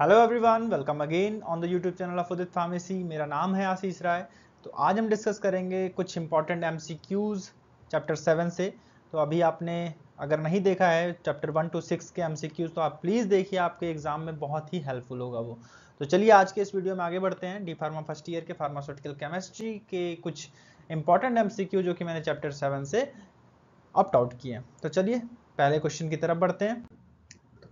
hello everyone welcome again on the YouTube channel of Udit pharmacy मेरा नाम है आशीष राय तो आज हम डिस्कस करेंगे कुछ इंपॉर्टेंट एम चैप्टर सेवन से तो अभी आपने अगर नहीं देखा है चैप्टर वन टू सिक्स के एम तो आप प्लीज़ देखिए आपके एग्जाम में बहुत ही हेल्पफुल होगा वो तो चलिए आज के इस वीडियो में आगे बढ़ते हैं डी फार्मा फर्स्ट ईयर के फार्मास्यूटिकल केमिस्ट्री के कुछ इंपॉर्टेंट एम जो कि मैंने चैप्टर सेवन से अपट आउट किए हैं तो चलिए पहले क्वेश्चन की तरफ बढ़ते हैं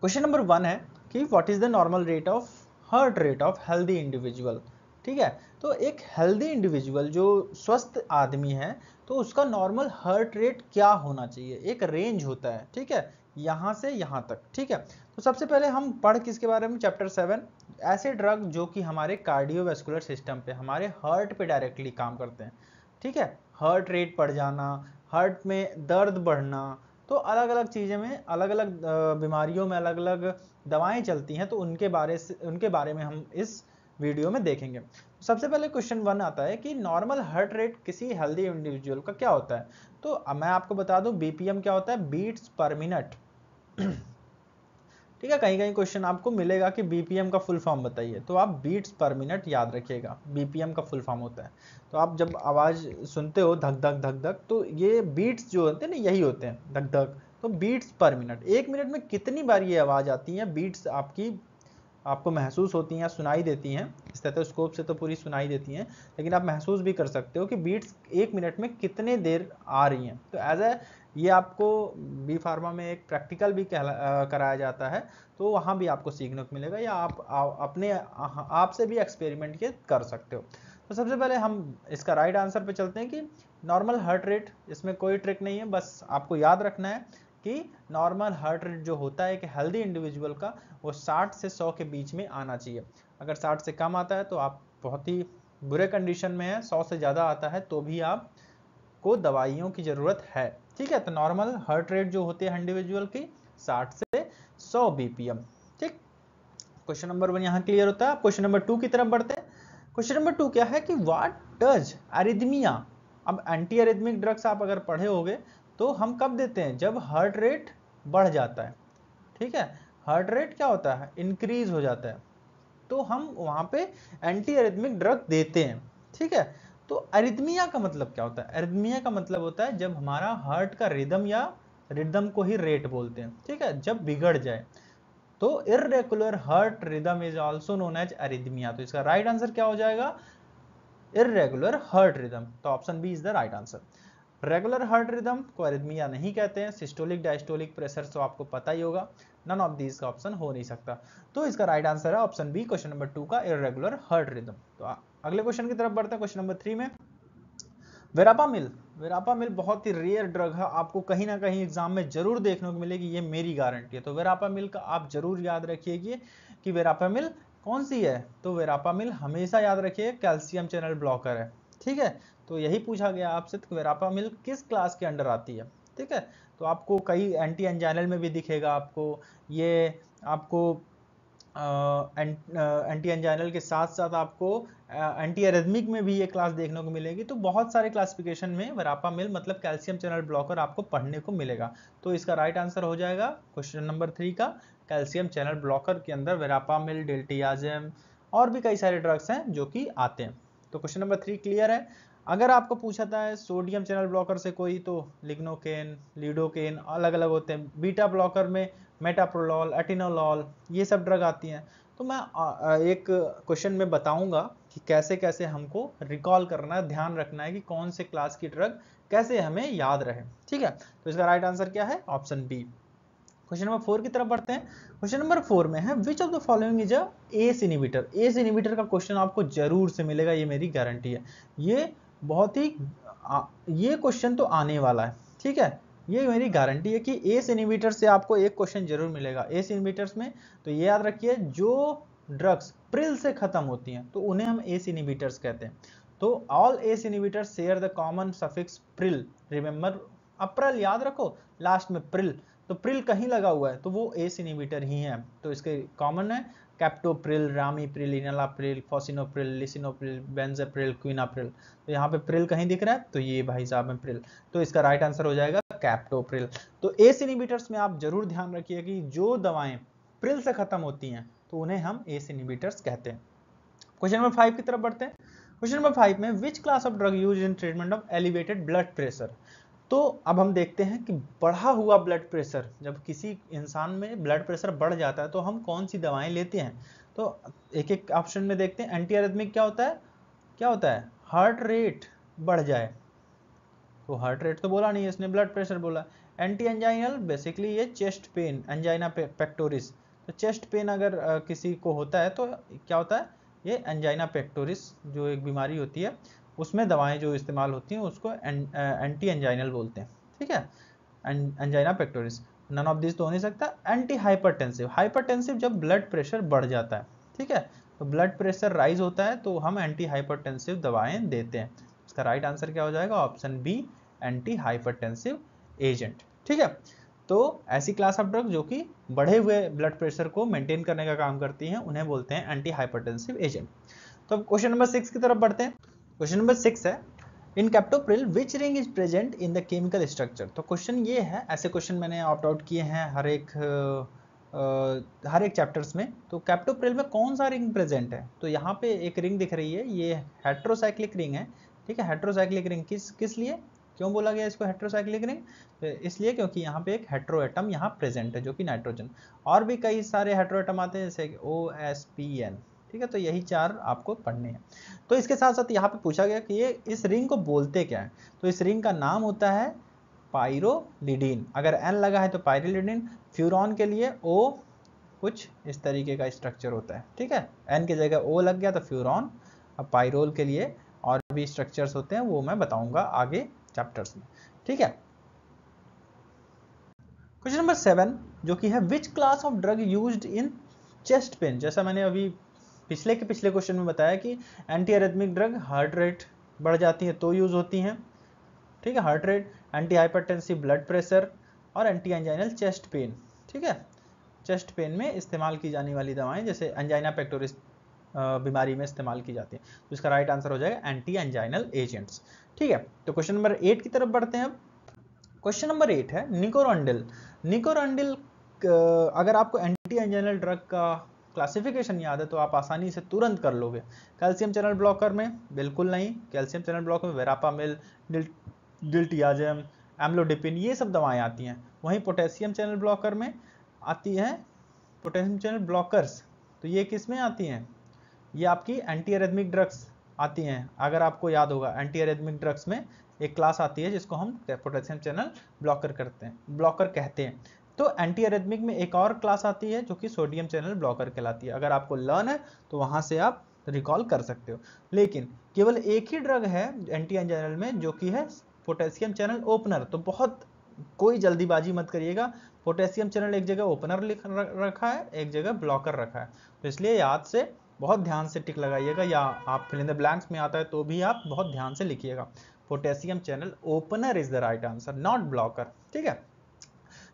क्वेश्चन नंबर वन है कि what is the normal rate of heart rate of healthy individual ठीक है तो एक हेल्दी इंडिविजुअल जो स्वस्थ आदमी है तो उसका नॉर्मल हार्ट रेट क्या होना चाहिए एक रेंज होता है ठीक है यहाँ से यहाँ तक ठीक है तो सबसे पहले हम पढ़ किसके बारे में चैप्टर सेवन ऐसे ड्रग जो कि हमारे कार्डियोवेस्कुलर सिस्टम पे हमारे हार्ट पे डायरेक्टली काम करते हैं ठीक है हार्ट रेट बढ़ जाना हार्ट में दर्द बढ़ना तो अलग अलग चीज़ें में अलग अलग बीमारियों में अलग अलग दवाएं चलती हैं तो उनके बारे से उनके बारे में हम इस वीडियो में देखेंगे सबसे पहले क्वेश्चन वन आता है कि नॉर्मल हार्ट रेट किसी हेल्दी इंडिविजुअल का क्या होता है तो मैं आपको बता दूं बीपीएम क्या होता है बीट्स पर मिनट ठीक है कहीं कहीं क्वेश्चन आपको मिलेगा कि बीपीएम का फुल फॉर्म बताइए तो आप बीट्स पर मिनट याद रखिएगा बीपीएम का फुल फॉर्म होता है तो आप जब आवाज़ सुनते हो धक धक धक धक तो ये बीट्स जो होते हैं ना यही होते हैं धक धक तो बीट्स पर मिनट एक मिनट में कितनी बार ये आवाज़ आती है बीट्स आपकी आपको महसूस होती हैं सुनाई देती हैं स्टेथोस्कोप से तो पूरी सुनाई देती हैं लेकिन आप महसूस भी कर सकते हो कि बीट्स एक मिनट में कितने देर आ रही हैं तो एज ए ये आपको बी फार्मा में एक प्रैक्टिकल भी कहला कराया जाता है तो वहाँ भी आपको सीखने को मिलेगा या आप आ, अपने आपसे भी एक्सपेरिमेंट के कर सकते हो तो सबसे पहले हम इसका राइट आंसर पे चलते हैं कि नॉर्मल हार्ट रेट इसमें कोई ट्रिक नहीं है बस आपको याद रखना है कि नॉर्मल हार्ट रेट जो होता है एक हेल्दी इंडिविजुअल का वो 60 से 100 के बीच में आना चाहिए अगर 60 से कम आता है तो आप बहुत ही बुरे कंडीशन में है 100 से ज़्यादा आता है तो भी आप को दवाइयों की ज़रूरत है ठीक है तो नॉर्मल हार्ट रेट जो होती है इंडिविजुअल की 60 से 100 बीपीएम ठीक क्वेश्चन नंबर वन यहाँ क्लियर होता है क्वेश्चन नंबर टू की तरफ बढ़ते हैं क्वेश्चन नंबर टू क्या है कि वाट डज एरिदमिया अब एंटी एरिदमिक ड्रग्स आप अगर पढ़े हो तो हम कब देते हैं जब हार्ट रेट बढ़ जाता है ठीक है हार्ट रेट क्या होता है इंक्रीज हो जाता है तो हम वहां पे एंटी एरिदमिक ड्रग देते हैं ठीक है तो अरिदमिया का मतलब क्या होता है अरिदमिया का मतलब होता है जब हमारा हार्ट का रिदम या रिदम को ही रेट बोलते हैं ठीक है जब बिगड़ जाए तो irregular heart rhythm is also known as arrhythmia तो इसका राइट आंसर क्या हो जाएगा इरेगुलर हार्ट रिदम तो option B is the right answer regular heart rhythm को अरिदमिया नहीं कहते हैं सिस्टोलिक डायस्टोलिक प्रेशर तो आपको पता ही होगा नन ऑफ दीज का ऑप्शन हो नहीं सकता तो इसका राइट right आंसर है option B question number two का इरेगुलर हर्ट रिदम तो अगले क्वेश्चन की तरफ बढ़ते हैं क्वेश्चन नंबर थ्री में वेरापा मिल वेरापा मिल बहुत ही रेयर ड्रग है आपको कहीं ना कहीं एग्जाम में जरूर देखने को मिलेगी ये मेरी गारंटी है तो वेरापा मिल का आप जरूर याद रखिएगी कि वेरापा मिल कौन सी है तो वेरापा मिल हमेशा याद रखिए कैल्शियम चैनल ब्लॉकर है ठीक है तो यही पूछा गया आपसे तो वेरापा मिल किस क्लास के अंडर आती है ठीक है तो आपको कई एंटी एंजाइनल में भी दिखेगा आपको ये आपको एंटी एंजाइनल के साथ साथ आपको एंटी एरेथमिक में भी ये क्लास देखने को मिलेगी तो बहुत सारे क्लासिफिकेशन में वरापा मिल मतलब कैल्शियम चैनल ब्लॉकर आपको पढ़ने को मिलेगा तो इसका राइट आंसर हो जाएगा क्वेश्चन नंबर थ्री का कैल्शियम चैनल ब्लॉकर के अंदर वेरापा मिल डेल्टियाजम और भी कई सारे ड्रग्स हैं जो कि आते हैं तो क्वेश्चन नंबर थ्री क्लियर है अगर आपको पूछा था सोडियम चैनल ब्लॉकर से कोई तो लिग्नोकेन लीडोकेन अलग अलग होते हैं बीटा ब्लॉकर में मेटाप्रोलॉल एटिनोलॉल ये सब ड्रग आती हैं तो मैं एक क्वेश्चन में बताऊंगा कि कैसे कैसे हमको रिकॉल करना है ध्यान रखना है कि कौन से क्लास की ड्रग कैसे हमें याद रहे ठीक है तो इसका राइट आंसर क्या है option B question number four की तरफ बढ़ते हैं क्वेश्चन नंबर फोर में है which of the following is a ACE inhibitor ACE inhibitor का क्वेश्चन आपको जरूर से मिलेगा ये मेरी गारंटी है ये बहुत ही आ, ये क्वेश्चन तो आने वाला है ठीक है ये मेरी गारंटी है कि ए सेंटीमीटर से आपको एक क्वेश्चन जरूर मिलेगा ए सेंटीमीटर्स में तो ये याद रखिए जो ड्रग्स प्रिल से खत्म होती हैं तो उन्हें हम ए इनिबिटर्स कहते हैं तो all A inhibitors share the common suffix pril remember April याद रखो लास्ट में प्रिल तो प्रिल कहीं लगा हुआ है तो वो ए इनिबिटर ही है तो इसके कॉमन है captopril ramipril enalapril fosinopril lisinopril benazepril quinapril तो यहाँ पे प्रिल कहीं दिख रहा है तो ये भाई साहब है प्रिल तो इसका राइट आंसर हो जाएगा कैप्टोप्रिल तो एस इनिबिटर्स में आप जरूर ध्यान रखिए कि जो दवाएं प्रिल से खत्म होती हैं तो उन्हें हम एस इनिबिटर्स कहते हैं क्वेश्चन नंबर फाइव की तरफ बढ़ते हैं क्वेश्चन नंबर फाइव में which class of drug use in treatment of elevated blood pressure तो अब हम देखते हैं कि बढ़ा हुआ ब्लड प्रेशर जब किसी इंसान में ब्लड प्रेशर बढ़ जाता है तो हम कौन सी दवाएं लेते हैं तो एक एक ऑप्शन में देखते हैं एंटी क्या होता है क्या होता है हार्ट रेट बढ़ जाए तो हार्ट रेट तो बोला नहीं इसने ब्लड प्रेशर बोला एंटी एंजाइनल बेसिकली ये चेस्ट पेन एंजाइना पेक्टोरिस तो चेस्ट पेन अगर किसी को होता है तो क्या होता है ये एंजाइना पेक्टोरिस जो एक बीमारी होती है उसमें दवाएं जो इस्तेमाल होती हैं उसको एं, एंटी एंजाइनल बोलते हैं ठीक है angina pectoris none of this तो हो नहीं सकता एंटी हाइपरटेंसिव हाइपरटेंसिव जब ब्लड प्रेशर बढ़ जाता है ठीक है तो ब्लड प्रेशर राइज होता है तो हम एंटी हाइपरटेंसिव दवाएं देते हैं इसका राइट आंसर क्या हो जाएगा option B anti hypertensive agent ठीक है तो ऐसी क्लास ऑफ ड्रग जो कि बढ़े हुए ब्लड प्रेशर को मेंटेन करने का काम करती हैं उन्हें बोलते हैं एंटी हाइपरटेंसिव एजेंट तो अब क्वेश्चन नंबर सिक्स की तरफ बढ़ते हैं क्वेश्चन नंबर सिक्स है in captopril which ring is present in the chemical structure तो क्वेश्चन ये है ऐसे क्वेश्चन मैंने ऑप्ट आउट किए हैं हर एक आ, हर एक चैप्टर्स में तो कैप्टोप्रिल में कौन सा रिंग प्रेजेंट है तो यहाँ पे एक रिंग दिख रही है ये हेट्रोसाइक्लिक रिंग है ठीक है हेट्रोसाइक्लिक रिंग किस किस लिए क्यों बोला गया इसको हेट्रोसाइक्लिक रिंग तो इसलिए क्योंकि यहाँ पे एक हेट्रो एटम यहाँ प्रेजेंट है जो कि नाइट्रोजन और भी कई सारे हेट्रो एटम आते हैं जैसे ओ एस पी एन ठीक है तो यही चार आपको पढ़ने हैं तो इसके साथ साथ यहाँ पे पूछा गया कि ये इस रिंग को बोलते क्या है तो इस रिंग का नाम होता है पायरोलिडीन अगर एन लगा है तो पायरोलिडीन फ्यूरॉन के लिए ओ कुछ इस तरीके का स्ट्रक्चर होता है ठीक है एन की जगह ओ लग गया तो फ्यूरॉन अब पायरोल के लिए और भी स्ट्रक्चर्स होते हैं वो मैं बताऊंगा आगे चैप्टर्स में ठीक है क्वेश्चन नंबर सेवन जो कि है which class of drug use in chest pain जैसा मैंने अभी पिछले के पिछले क्वेश्चन में बताया कि anti arrhythmic drug heart rate बढ़ जाती है तो यूज़ होती हैं ठीक है heart rate anti hypertensive blood pressure और एंटी एंजाइनल चेस्ट पेन ठीक है चेस्ट पेन में इस्तेमाल की जाने वाली दवाएं जैसे एंजाइना पेक्टोरिस बीमारी में इस्तेमाल की जाती है तो इसका राइट आंसर हो जाएगा एंटी एंजाइनल एजेंट्स ठीक है तो क्वेश्चन नंबर एट की तरफ बढ़ते हैं अब क्वेश्चन नंबर एट है निकोरॉन्डिल निकोरॉन्डिल अगर आपको एंटी एंजाइनल ड्रग का क्लासिफिकेशन याद है तो आप आसानी से तुरंत कर लोगे कैल्शियम चैनल ब्लॉकर में बिल्कुल नहीं कैल्शियम चैनल ब्लॉकर में वेरापा मिल डिल्टियाजम एम्लोडिपिन ये सब दवाएं आती हैं वहीं पोटेशियम चैनल ब्लॉकर में आती है पोटेशियम चैनल ब्लॉकर्स तो ये किस में आती हैं ये आपकी एंटी एरेथमिक ड्रग्स आती हैं अगर आपको याद होगा एंटी एरेथमिक ड्रग्स में एक क्लास आती है जिसको हम पोटेशियम चैनल ब्लॉकर करते हैं ब्लॉकर कहते हैं तो एंटी अरेथमिक में एक और क्लास आती है जो कि सोडियम चैनल ब्लॉकर कहलाती है अगर आपको लर्न है तो वहां से आप रिकॉल कर सकते हो लेकिन केवल एक ही ड्रग है एंटी चैनल में जो कि है पोटेशियम चैनल ओपनर तो बहुत कोई जल्दीबाजी मत करिएगा पोटेशियम चैनल एक जगह ओपनर रखा है एक जगह ब्लॉकर रखा है तो इसलिए याद से बहुत ध्यान से टिक लगाइएगा या आप फिल ब्लैंक्स में आता है तो भी आप बहुत ध्यान से लिखिएगा potassium channel opener is the right answer not blocker ठीक है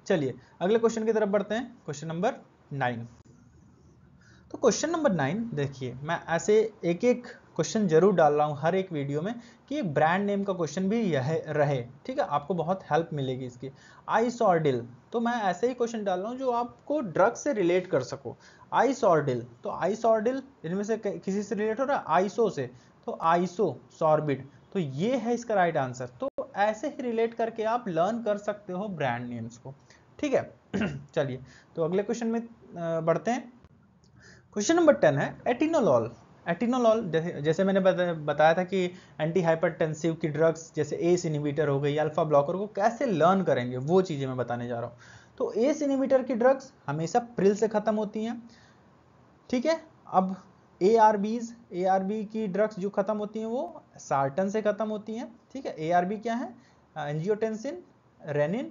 चलिए अगले क्वेश्चन की तरफ बढ़ते हैं क्वेश्चन नंबर नाइन तो क्वेश्चन नंबर नाइन देखिए मैं ऐसे एक एक क्वेश्चन जरूर डाल रहा हूँ हर एक वीडियो में कि ब्रांड नेम का क्वेश्चन भी यह रहे ठीक है आपको बहुत हेल्प मिलेगी इसकी आइस और डिल तो मैं ऐसे ही क्वेश्चन डाल रहा हूँ जो आपको ड्रग से रिलेट कर सको आइस और डिल तो आइस और डिल इनमें से किसी से रिलेट हो रहा है आइसो से तो आइसो सॉर्बिड तो ये है इसका राइट आंसर तो ऐसे ही रिलेट करके आप लर्न कर सकते हो ब्रांड नेम्स को ठीक है चलिए तो अगले क्वेश्चन में बढ़ते हैं क्वेश्चन नंबर टेन है एटिनोलॉल एटिनोलॉल जैसे मैंने बताया था कि एंटी हाइपरटेंसिव की ड्रग्स जैसे एस इनिविटर हो गई अल्फा ब्लॉकर को कैसे लर्न करेंगे वो चीज़ें मैं बताने जा रहा हूँ तो एस इनिविटर की ड्रग्स हमेशा प्रिल से ख़त्म होती हैं ठीक है अब A R Bs A R B की ड्रग्स जो ख़त्म होती हैं वो सार्टन से ख़त्म होती हैं ठीक है ए आर बी क्या है angiotensin renin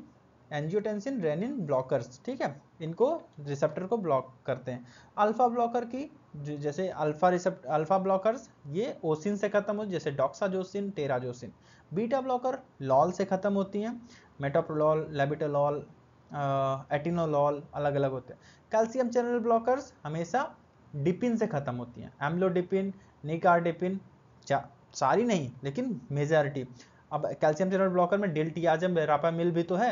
angiotensin renin blockers ठीक है इनको रिसेप्टर को ब्लॉक करते हैं अल्फा ब्लॉकर की जैसे अल्फा रिसेप्ट अल्फा ब्लॉकर्स ये ओसिन से खत्म हो जैसे doxazosin terazosin beta blocker lol से खत्म होती हैं मेटाप्रोलॉल लेबिटोलॉल एटिनोलॉल अलग अलग होते हैं कैल्शियम चैनल ब्लॉकर्स हमेशा डिपिन से खत्म होती हैं एम्लोडिपिन निकारडिपिन सारी नहीं लेकिन मेजॉरिटी अब कैल्शियम चैनल ब्लॉकर में डेल्टियाजम रापामिल भी तो है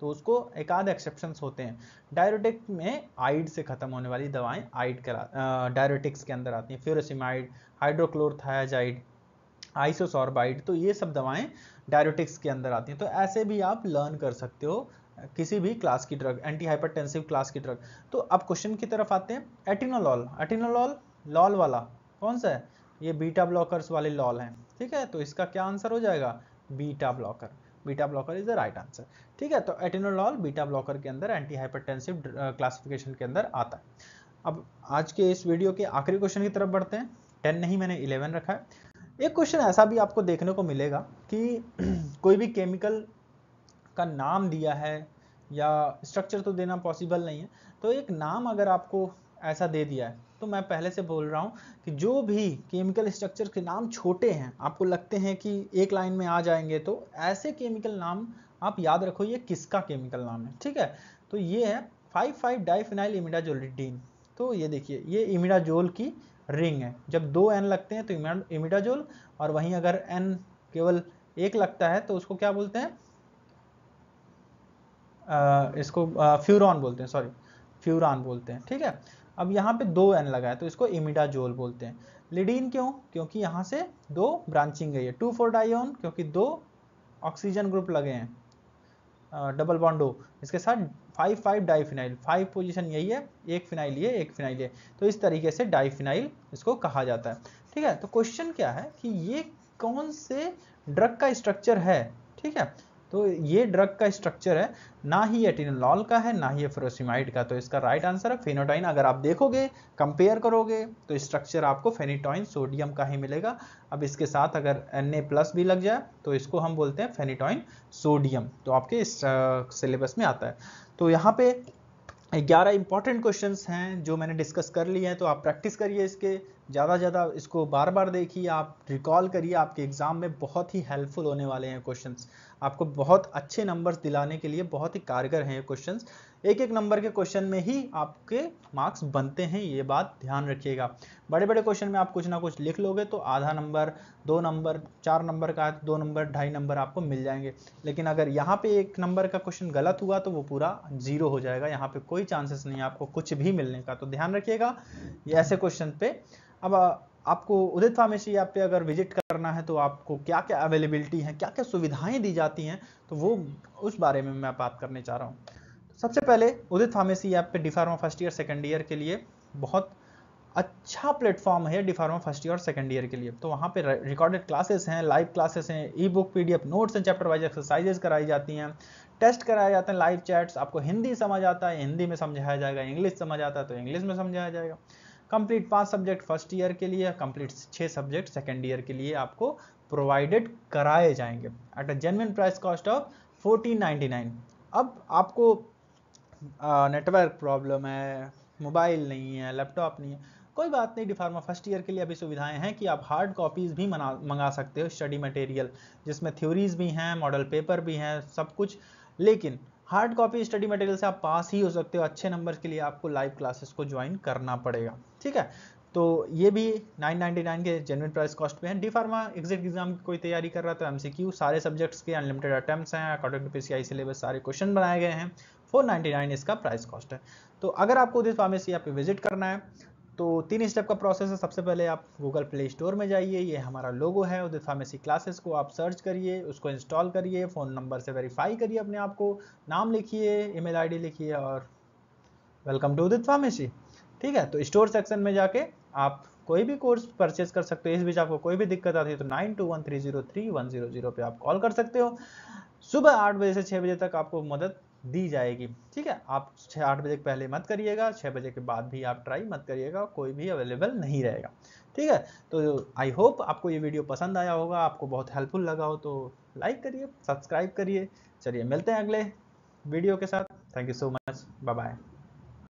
तो उसको एक आध एक्सेप्शन होते हैं डायरेटिक में आइड से ख़त्म होने वाली दवाएं आइड करा डायरेटिक्स के अंदर आती हैं फ्यूरोसिमाइड हाइड्रोक्लोरथायाजाइड आइसोसॉर्बाइड तो ये सब दवाएं डायरेटिक्स के अंदर आती हैं तो ऐसे भी आप लर्न कर सकते हो किसी भी क्लास की ड्रग एंटी हाइपरटेंसिव क्लास की ड्रग तो अब क्वेश्चन की तरफ आते हैं एटिनोलॉल एटिनोलॉल लॉल वाला कौन सा है ये बीटा ब्लॉकर्स वाले लॉल हैं ठीक है तो इसका क्या आंसर हो जाएगा beta blocker beta blocker is the right answer ठीक है तो एटेनोलॉल बीटा ब्लॉकर के अंदर एंटी हाइपरटेंसिव क्लासिफिकेशन के अंदर आता है अब आज के इस वीडियो के आखिरी क्वेश्चन की तरफ बढ़ते हैं टेन नहीं मैंने इलेवन रखा है एक क्वेश्चन ऐसा भी आपको देखने को मिलेगा कि कोई भी केमिकल का नाम दिया है या स्ट्रक्चर तो देना पॉसिबल नहीं है तो एक नाम अगर आपको ऐसा दे दिया है तो मैं पहले से बोल रहा हूँ कि जो भी केमिकल स्ट्रक्चर के नाम छोटे हैं आपको लगते हैं कि एक लाइन में आ जाएंगे तो ऐसे केमिकल नाम आप याद रखो ये किसका केमिकल नाम है ठीक है तो ये है फाइव फाइव डाइफिनाइल इमिडाजोलिडीन तो ये देखिए ये इमिडाजोल की रिंग है जब दो एन लगते हैं तो इमिडाजोल और वहीं अगर एन केवल एक लगता है तो उसको क्या बोलते हैं इसको फ्यूरॉन बोलते हैं सॉरी फ्यूरान बोलते हैं ठीक है अब यहाँ पे दो एन लगा है तो इसको इमिडाजोल बोलते हैं लिडीन क्यों क्योंकि यहाँ से दो ब्रांचिंग गई है टू फोर डाइन क्योंकि दो ऑक्सीजन ग्रुप लगे हैं डबल बॉन्डो इसके साथ five five diphenyl five position यही है एक फिनाइल ये एक फिनाइल ये तो इस तरीके से डाइफिनाइल इसको कहा जाता है ठीक है तो क्वेश्चन क्या है कि ये कौन से ड्रग का स्ट्रक्चर है ठीक है तो ये ड्रग का स्ट्रक्चर है ना ही एटिनलॉल का है ना ही फ्रोसिमाइड का तो इसका राइट आंसर है फेनोटाइन अगर आप देखोगे कंपेयर करोगे तो स्ट्रक्चर आपको फेनिटॉइन सोडियम का ही मिलेगा अब इसके साथ अगर एन प्लस भी लग जाए तो इसको हम बोलते हैं फेनिटॉइन सोडियम तो आपके इस सिलेबस में आता है तो यहाँ पे ग्यारह इंपॉर्टेंट क्वेश्चन हैं जो मैंने डिस्कस कर लिए हैं तो आप प्रैक्टिस करिए इसके ज़्यादा से ज़्यादा इसको बार बार देखिए आप रिकॉल करिए आपके एग्ज़ाम में बहुत ही हेल्पफुल होने वाले हैं क्वेश्चंस आपको बहुत अच्छे नंबर्स दिलाने के लिए बहुत ही कारगर हैं ये क्वेश्चंस एक एक नंबर के क्वेश्चन में ही आपके मार्क्स बनते हैं ये बात ध्यान रखिएगा बड़े बड़े क्वेश्चन में आप कुछ ना कुछ लिख लोगे तो आधा नंबर दो नंबर चार नंबर का दो नंबर ढाई नंबर आपको मिल जाएंगे लेकिन अगर यहाँ पे एक नंबर का क्वेश्चन गलत हुआ तो वो पूरा जीरो हो जाएगा यहाँ पे कोई चांसेस नहीं है आपको कुछ भी मिलने का तो ध्यान रखिएगा ऐसे क्वेश्चन पे अब आपको उदित फार्मेसी ऐप पे अगर विजिट करना है तो आपको क्या क्या अवेलेबिलिटी है क्या क्या सुविधाएं दी जाती हैं तो वो उस बारे में मैं बात करने चाह रहा हूँ सबसे पहले उदित फार्मेसी ऐप पे D pharma first year second year के लिए बहुत अच्छा प्लेटफॉर्म है डिफार्मा फर्स्ट ईयर और सेकेंड ईयर के लिए तो वहाँ पे रिकॉर्डेड क्लासेस हैं लाइव क्लासेस हैं e book P notes and chapter wise exercises कराई जाती हैं टेस्ट कराए जाते हैं लाइव चैट्स आपको हिंदी समझ आता है हिंदी में समझाया जाएगा इंग्लिश समझ आता है तो इंग्लिश में समझाया जाएगा कंप्लीट पांच सब्जेक्ट फर्स्ट ईयर के लिए कंप्लीट छः सब्जेक्ट सेकेंड ईयर के लिए आपको प्रोवाइडेड कराए जाएंगे at a genuine price cost of fourteen nine अब आपको नेटवर्क प्रॉब्लम है मोबाइल नहीं है लैपटॉप नहीं है कोई बात नहीं डिफार्मा फर्स्ट ईयर के लिए अभी सुविधाएं हैं कि आप हार्ड कॉपीज़ भी मंगा सकते हो स्टडी मटेरियल जिसमें थ्योरीज भी हैं मॉडल पेपर भी हैं सब कुछ लेकिन हार्ड कॉपी स्टडी मटेरियल से आप पास ही हो सकते हो अच्छे नंबर के लिए आपको लाइव क्लासेस को ज्वाइन करना पड़ेगा ठीक है तो ये भी 999 के जेनविन प्राइस कॉस्ट पे हैं डी फार्मा एग्जिट एग्जाम की कोई तैयारी कर रहा था एम एमसीक्यू सारे सब्जेक्ट्स के अनलिमिटेड अटैम्प्ट हैं अकॉर्डिंग टू पी सिलेबस सारे क्वेश्चन बनाए गए हैं 499 इसका प्राइस कॉस्ट है तो अगर आपको उदित फार्मेसी यहाँ पे विजिट करना है तो तीन स्टेप का प्रोसेस है सबसे पहले आप गूगल प्ले स्टोर में जाइए ये हमारा लोगो है उदित फार्मेसी क्लासेस को आप सर्च करिए उसको इंस्टॉल करिए फ़ोन नंबर से वेरीफाई करिए अपने आप को नाम लिखिए ईमेल आईडी लिखिए और वेलकम टू उदित फार्मेसी ठीक है तो स्टोर सेक्शन में जाके आप कोई भी कोर्स परचेज कर सकते हो इस बीच आपको कोई भी दिक्कत आती है तो nine two one three zero three one zero zero पे आप कॉल कर सकते हो सुबह आठ बजे से छह बजे तक आपको मदद दी जाएगी ठीक है आप छह आठ बजे पहले मत करिएगा छः बजे के बाद भी आप ट्राई मत करिएगा कोई भी अवेलेबल नहीं रहेगा ठीक है तो आई होप आपको ये वीडियो पसंद आया होगा आपको बहुत हेल्पफुल लगा हो तो लाइक करिए सब्सक्राइब करिए चलिए मिलते हैं अगले वीडियो के साथ thank you so much bye bye